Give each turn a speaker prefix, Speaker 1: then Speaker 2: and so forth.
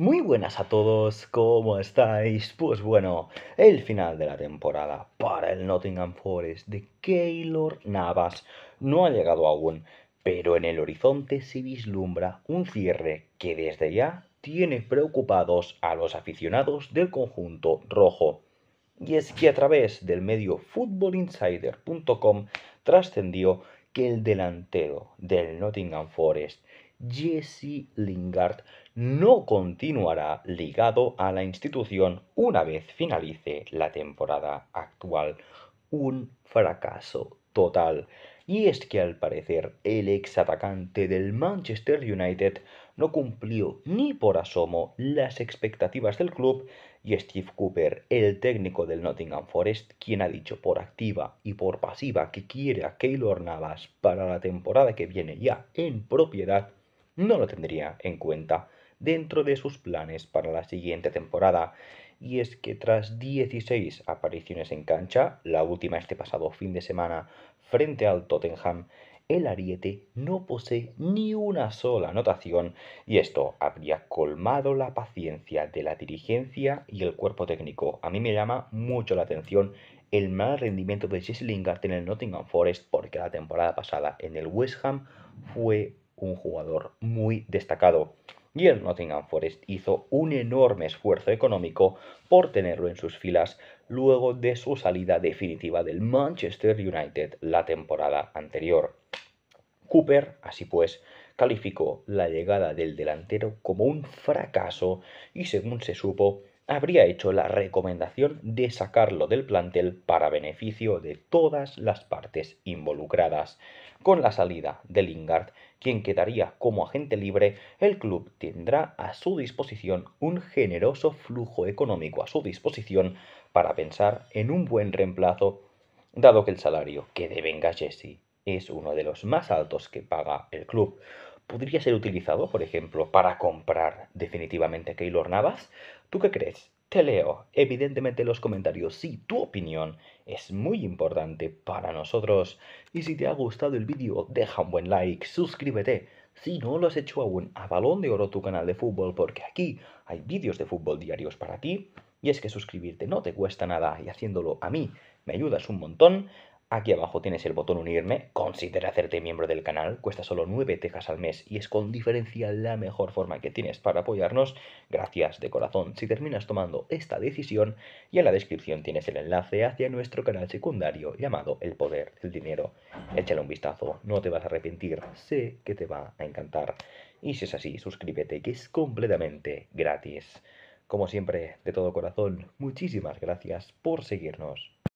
Speaker 1: Muy buenas a todos, ¿cómo estáis? Pues bueno, el final de la temporada para el Nottingham Forest de Keylor Navas no ha llegado aún, pero en el horizonte se vislumbra un cierre que desde ya tiene preocupados a los aficionados del conjunto rojo. Y es que a través del medio footballinsider.com trascendió que el delantero del Nottingham Forest Jesse Lingard no continuará ligado a la institución una vez finalice la temporada actual. Un fracaso total. Y es que al parecer el ex atacante del Manchester United no cumplió ni por asomo las expectativas del club y Steve Cooper, el técnico del Nottingham Forest, quien ha dicho por activa y por pasiva que quiere a Keylor Navas para la temporada que viene ya en propiedad, no lo tendría en cuenta dentro de sus planes para la siguiente temporada. Y es que tras 16 apariciones en cancha, la última este pasado fin de semana frente al Tottenham, el ariete no posee ni una sola anotación y esto habría colmado la paciencia de la dirigencia y el cuerpo técnico. A mí me llama mucho la atención el mal rendimiento de Jesse en el Nottingham Forest porque la temporada pasada en el West Ham fue un jugador muy destacado. Y el Nottingham Forest hizo un enorme esfuerzo económico por tenerlo en sus filas luego de su salida definitiva del Manchester United la temporada anterior. Cooper, así pues, calificó la llegada del delantero como un fracaso y según se supo, habría hecho la recomendación de sacarlo del plantel para beneficio de todas las partes involucradas. Con la salida de Lingard, quien quedaría como agente libre, el club tendrá a su disposición un generoso flujo económico a su disposición para pensar en un buen reemplazo, dado que el salario que devenga Jesse es uno de los más altos que paga el club podría ser utilizado, por ejemplo, para comprar definitivamente a Keylor Navas? ¿Tú qué crees? Te leo, evidentemente, los comentarios. si tu opinión es muy importante para nosotros. Y si te ha gustado el vídeo, deja un buen like, suscríbete. Si no lo has hecho aún, a Balón de Oro tu canal de fútbol, porque aquí hay vídeos de fútbol diarios para ti. Y es que suscribirte no te cuesta nada y haciéndolo a mí me ayudas un montón. Aquí abajo tienes el botón unirme, considera hacerte miembro del canal, cuesta solo 9 tejas al mes y es con diferencia la mejor forma que tienes para apoyarnos. Gracias de corazón si terminas tomando esta decisión y en la descripción tienes el enlace hacia nuestro canal secundario llamado El Poder del Dinero. Échale un vistazo, no te vas a arrepentir, sé que te va a encantar. Y si es así, suscríbete que es completamente gratis. Como siempre, de todo corazón, muchísimas gracias por seguirnos.